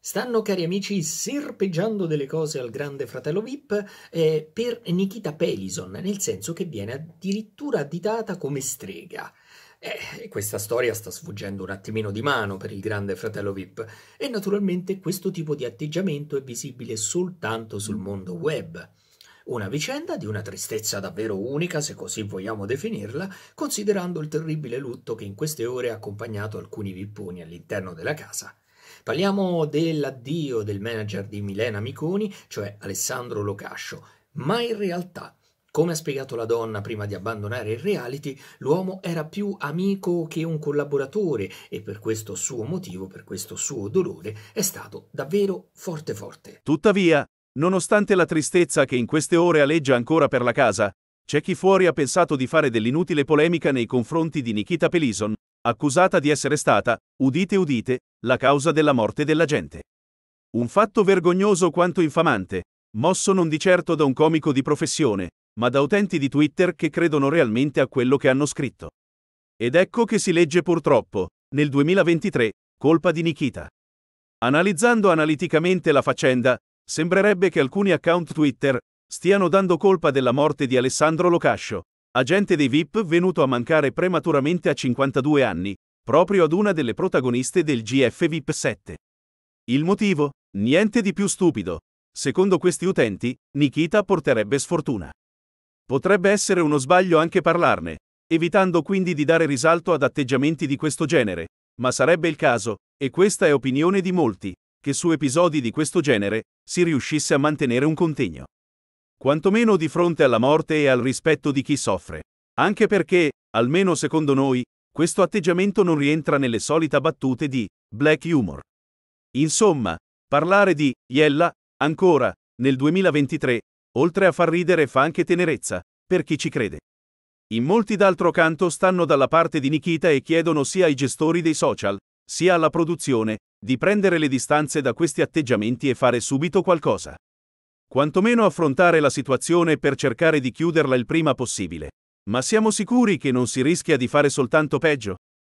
Stanno, cari amici, serpeggiando delle cose al grande fratello VIP eh, per Nikita Pelison, nel senso che viene addirittura additata come strega. Eh, questa storia sta sfuggendo un attimino di mano per il grande fratello VIP e naturalmente questo tipo di atteggiamento è visibile soltanto sul mondo web. Una vicenda di una tristezza davvero unica, se così vogliamo definirla, considerando il terribile lutto che in queste ore ha accompagnato alcuni vipponi all'interno della casa. Parliamo dell'addio del manager di Milena Miconi, cioè Alessandro Locascio, ma in realtà come ha spiegato la donna prima di abbandonare il reality, l'uomo era più amico che un collaboratore e per questo suo motivo, per questo suo dolore, è stato davvero forte forte. Tuttavia, nonostante la tristezza che in queste ore aleggia ancora per la casa, c'è chi fuori ha pensato di fare dell'inutile polemica nei confronti di Nikita Pelison, accusata di essere stata, udite udite, la causa della morte della gente. Un fatto vergognoso quanto infamante, mosso non di certo da un comico di professione, ma da utenti di Twitter che credono realmente a quello che hanno scritto. Ed ecco che si legge purtroppo, nel 2023, colpa di Nikita. Analizzando analiticamente la faccenda, sembrerebbe che alcuni account Twitter stiano dando colpa della morte di Alessandro Locascio, agente dei VIP venuto a mancare prematuramente a 52 anni, proprio ad una delle protagoniste del GF VIP 7. Il motivo? Niente di più stupido. Secondo questi utenti, Nikita porterebbe sfortuna. Potrebbe essere uno sbaglio anche parlarne, evitando quindi di dare risalto ad atteggiamenti di questo genere, ma sarebbe il caso, e questa è opinione di molti, che su episodi di questo genere si riuscisse a mantenere un contegno. Quantomeno di fronte alla morte e al rispetto di chi soffre. Anche perché, almeno secondo noi, questo atteggiamento non rientra nelle solite battute di black humor. Insomma, parlare di Iella, ancora, nel 2023, oltre a far ridere fa anche tenerezza, per chi ci crede. In molti d'altro canto stanno dalla parte di Nikita e chiedono sia ai gestori dei social, sia alla produzione, di prendere le distanze da questi atteggiamenti e fare subito qualcosa. Quantomeno affrontare la situazione per cercare di chiuderla il prima possibile. Ma siamo sicuri che non si rischia di fare soltanto peggio?